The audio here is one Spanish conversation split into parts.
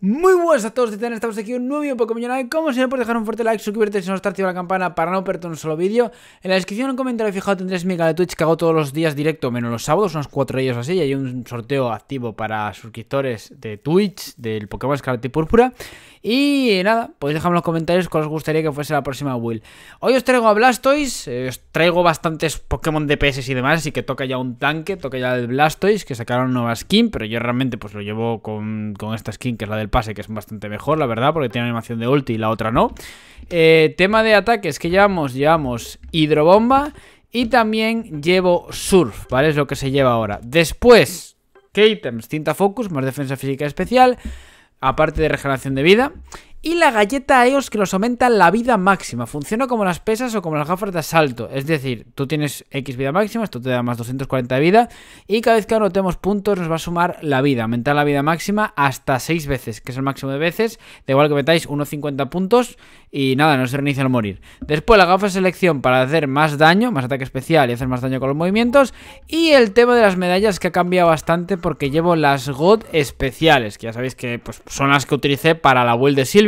Muy buenas a todos, tener estamos aquí un nuevo vídeo poco millonario Como siempre, por dejar un fuerte like, suscribirte si no estar activa la campana para no perderte un solo vídeo En la descripción, un comentario fijado tendréis mi canal de Twitch que hago todos los días directo Menos los sábados, unos 4 días o así Y hay un sorteo activo para suscriptores de Twitch, del Pokémon Scarlet y Púrpura y nada, pues dejarme en los comentarios cuál os gustaría que fuese la próxima Will. Hoy os traigo a Blastoise, eh, os traigo bastantes Pokémon DPS y demás, así que toca ya un tanque, toca ya el Blastoise, que sacaron nueva skin, pero yo realmente pues lo llevo con, esta skin, que es la del pase, que es bastante mejor, la verdad, porque tiene animación de ulti y la otra no. Eh, tema de ataques que llevamos, llevamos hidrobomba y también llevo surf, ¿vale? Es lo que se lleva ahora. Después, ¿qué ítems? Cinta focus, más defensa física especial aparte de regeneración de vida y la galleta EOS que nos aumenta la vida máxima. Funciona como las pesas o como las gafas de asalto. Es decir, tú tienes X vida máxima, esto te da más 240 de vida y cada vez que anotemos puntos nos va a sumar la vida, aumentar la vida máxima hasta 6 veces, que es el máximo de veces. Da igual que metáis unos 50 puntos y nada, no se reinicia al morir. Después la gafa de selección para hacer más daño, más ataque especial y hacer más daño con los movimientos. Y el tema de las medallas que ha cambiado bastante porque llevo las God especiales, que ya sabéis que pues, son las que utilicé para la wild de Silver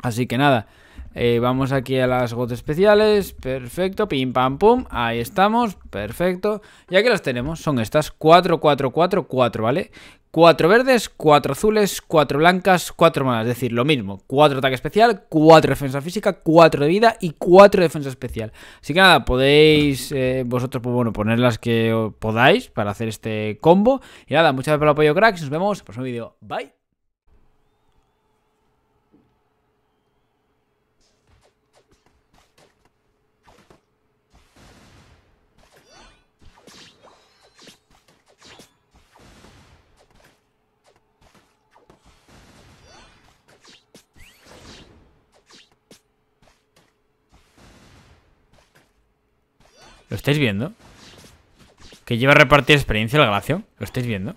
Así que nada, eh, vamos aquí a las gotas especiales. Perfecto, pim pam pum. Ahí estamos, perfecto. Y aquí las tenemos, son estas: 4, 4, 4, 4, ¿vale? 4 verdes, 4 azules, 4 blancas, 4 malas. Es decir, lo mismo: 4 ataque especial, 4 defensa física, 4 de vida y 4 defensa especial. Así que nada, podéis eh, vosotros, pues bueno, poner las que podáis para hacer este combo. Y nada, muchas gracias por el apoyo, cracks. Nos vemos en el próximo vídeo. Bye. ¿Lo estáis viendo? Que lleva a repartir experiencia el Galacio. ¿Lo estáis viendo?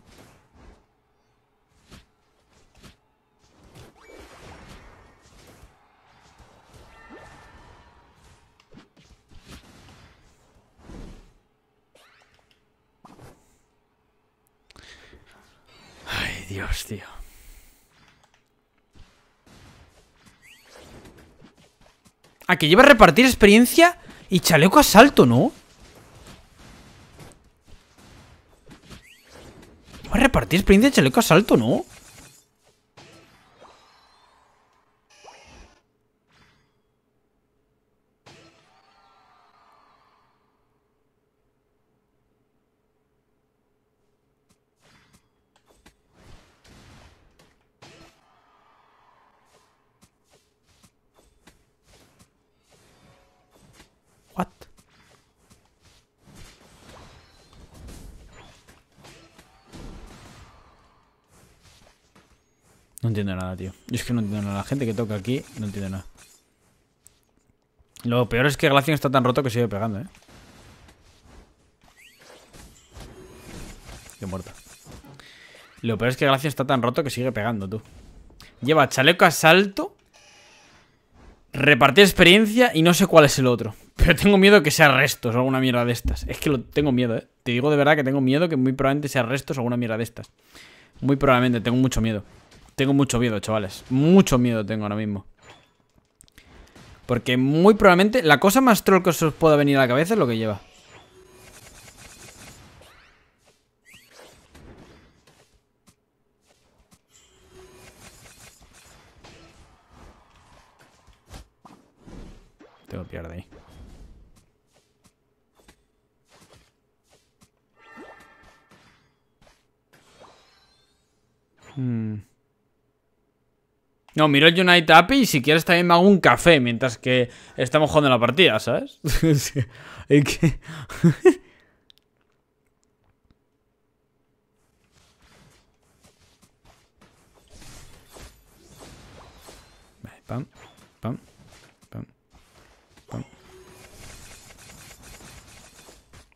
Ay, Dios, tío. A ah, que lleva a repartir experiencia y chaleco asalto, ¿no? Martí de chaleco asalto, ¿no? entiendo nada, tío. es que no entiendo nada. La gente que toca aquí no entiende nada. Lo peor es que Glacian está tan roto que sigue pegando, ¿eh? Qué muerta. Lo peor es que Glacian está tan roto que sigue pegando, tú. Lleva chaleco asalto, repartir experiencia y no sé cuál es el otro. Pero tengo miedo que sea restos o alguna mierda de estas. Es que lo tengo miedo, ¿eh? Te digo de verdad que tengo miedo que muy probablemente sea restos o alguna mierda de estas. Muy probablemente, tengo mucho miedo. Tengo mucho miedo, chavales. Mucho miedo tengo ahora mismo. Porque muy probablemente la cosa más troll que os pueda venir a la cabeza es lo que lleva. Tengo que de ahí. No, miro el United Api y si quieres también me hago un café mientras que estamos jugando la partida, ¿sabes? que... vale, pam, pam, pam, pam.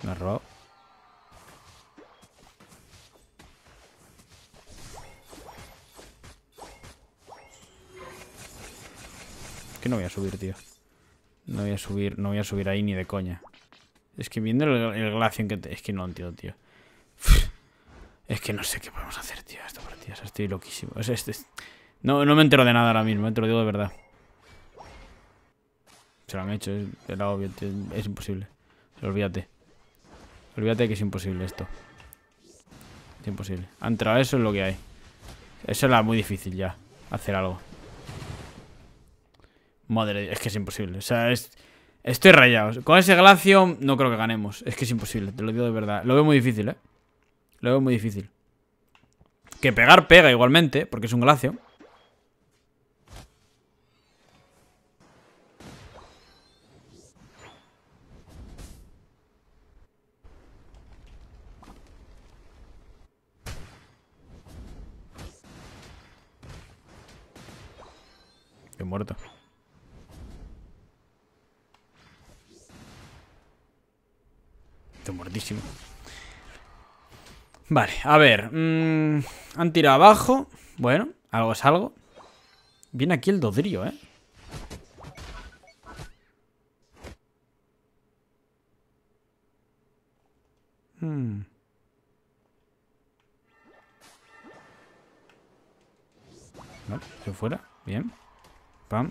Me ha que no voy a subir, tío. No voy a subir, no voy a subir ahí ni de coña. Es que viendo el, glacio que... Es que no entiendo, tío. Es que no sé qué podemos hacer, tío, estoy loquísimo. Este no, me entero de nada ahora mismo, eh, te lo digo de verdad. Se lo han hecho, obvio, es imposible. Olvídate. Olvídate que es imposible esto. Es imposible. Han entrado, eso es lo que hay. Eso era muy difícil ya, hacer algo. Madre, es que es imposible. O sea, estoy rayado. Con ese Glacio no creo que ganemos. Es que es imposible, te lo digo de verdad. Lo veo muy difícil, ¿eh? Lo veo muy difícil. Que pegar pega igualmente, porque es un Glacio. He muerto. Estoy muertísimo. Vale, a ver. Mm, han tirado abajo. Bueno, algo es algo. Viene aquí el dodrío, ¿eh? No, hmm. fuera. Bien. Pam.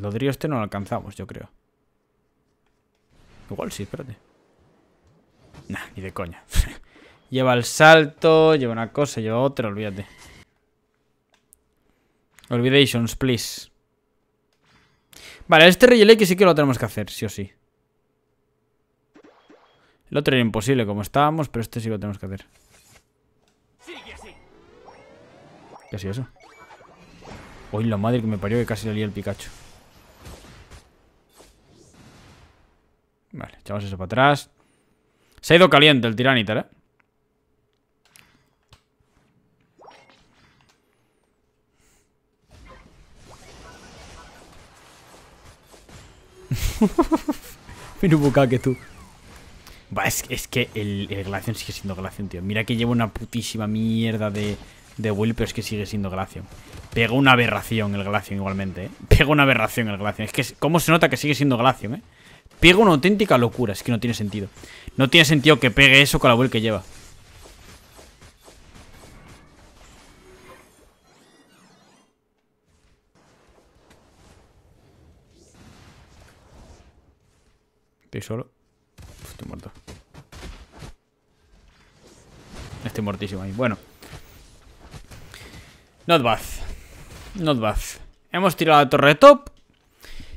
lo este no lo alcanzamos, yo creo. Igual sí, espérate. Nah, ni de coña. lleva el salto, lleva una cosa, lleva otra, olvídate. Olvidations, please. Vale, este Rey que sí que lo tenemos que hacer, sí o sí. El otro era imposible como estábamos, pero este sí lo tenemos que hacer. ¿Qué ha sido eso? Uy, la madre que me parió que casi le lié el Pikachu. Vale, echamos eso para atrás. Se ha ido caliente el tiranita, ¿eh? Mira un bucaque tú. Va, es, que el, el sigue siendo glacium, tío. Mira que lleva una putísima mierda de, de Will, pero es que sigue siendo glacium. Pega una aberración el Glacium, igualmente, ¿eh? Pega una aberración el Glacium. Es que, ¿cómo se nota que sigue siendo Glacium, eh? Pega una auténtica locura. Es que no tiene sentido. No tiene sentido que pegue eso con la vuelta que lleva. Estoy solo. estoy muerto. Estoy muertísimo ahí. Bueno. Not bad. Not bad. Hemos tirado la torre top.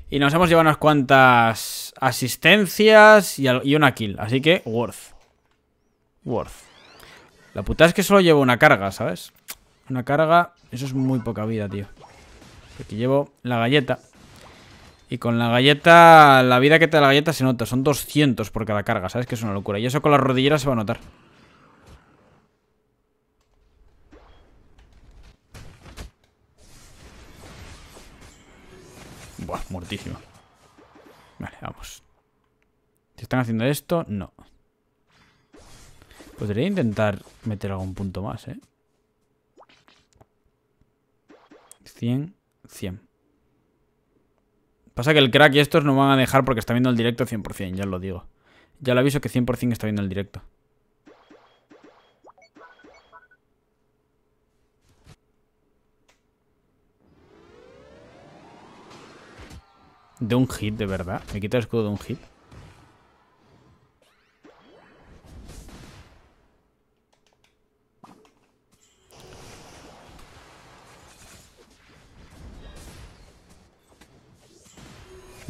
Y nos hemos llevado unas cuantas asistencias y, una kill. Así que worth. Worth. La puta es que solo llevo una carga, ¿sabes? Una carga... Eso es muy poca vida, tío. Porque llevo la galleta. Y con la galleta, la vida que te da la galleta se nota. Son 200 por cada carga, ¿sabes? Que es una locura. Y eso con las rodilleras se va a notar. Buah, muertísimo. Vale, vamos. Si están haciendo esto, no. Podría intentar meter algún punto más, ¿eh? 100, 100. Pasa que el crack y estos no van a dejar porque está viendo el directo 100%, ya lo digo. Ya lo aviso que 100% está viendo el directo. De un hit, de verdad. Me quita el escudo de un hit.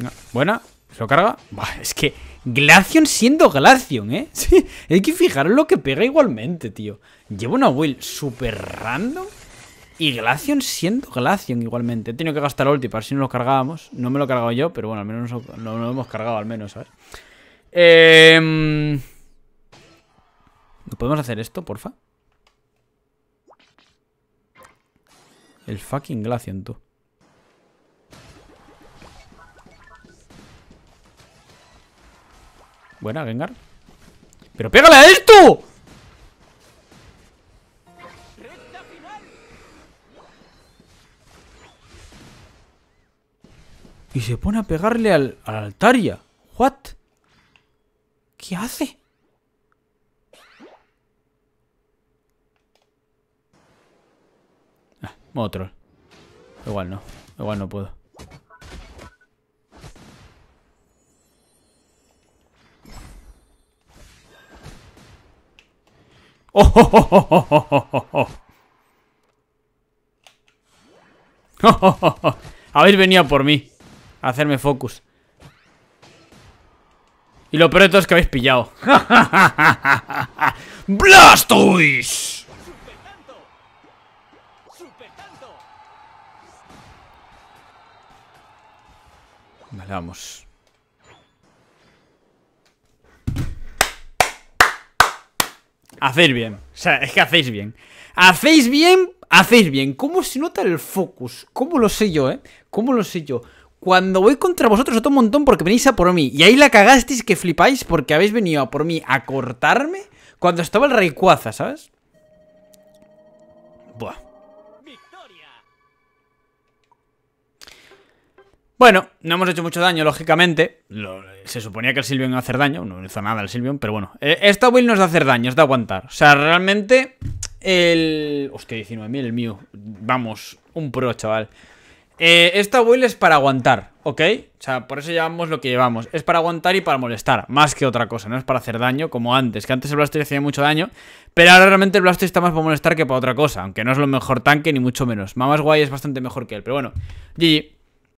No. Buena. ¿Se lo carga? es que Glacian siendo Glacian, ¿eh? Sí, hay que fijaros lo que pega igualmente, tío. Lleva una build super random. Y Glacian siendo Glacian igualmente. He tenido que gastar ulti para si no lo cargábamos. No me lo he cargado yo, pero bueno, al menos no lo, hemos cargado, al menos, ¿sabes? Eh... ¿No podemos hacer esto, porfa? El fucking Glacian, tú. Buena, Gengar. ¡Pero pégale a esto! Y se pone a pegarle al, al altaria. ¿What? ¿Qué hace? Ah, Igual no. Igual no puedo. ¡Oh, oh, oh, oh, oh, oh, oh! por mí hacerme focus. Y lo peor de todo es que habéis pillado. ¡Blastoise! Vale, vamos. Hacéis bien. O sea, es que hacéis bien. Hacéis bien, hacéis bien. ¿Cómo se nota el focus? ¿Cómo lo sé yo, eh? ¿Cómo lo sé yo? cuando voy contra vosotros otro montón porque venís a por mí. Y ahí la cagasteis que flipáis porque habéis venido a por mí a cortarme cuando estaba el Rayquaza, ¿sabes? Buah. Bueno, no hemos hecho mucho daño, lógicamente. se suponía que el Silvion iba a hacer daño. No hizo nada el Silvion, pero bueno. Eh, esta build no es de hacer daño, es de aguantar. O sea, realmente... El... Hostia, 19.000 el mío. Vamos, un pro, chaval. Eh, esta build es para aguantar, ¿ok? O sea, por eso llevamos lo que llevamos. Es para aguantar y para molestar, más que otra cosa. No es para hacer daño como antes, que antes el Blaster hacía mucho daño. Pero ahora realmente el Blaster está más para molestar que para otra cosa. Aunque no es lo mejor tanque, ni mucho menos. Mamas Guay es bastante mejor que él, pero bueno. GG.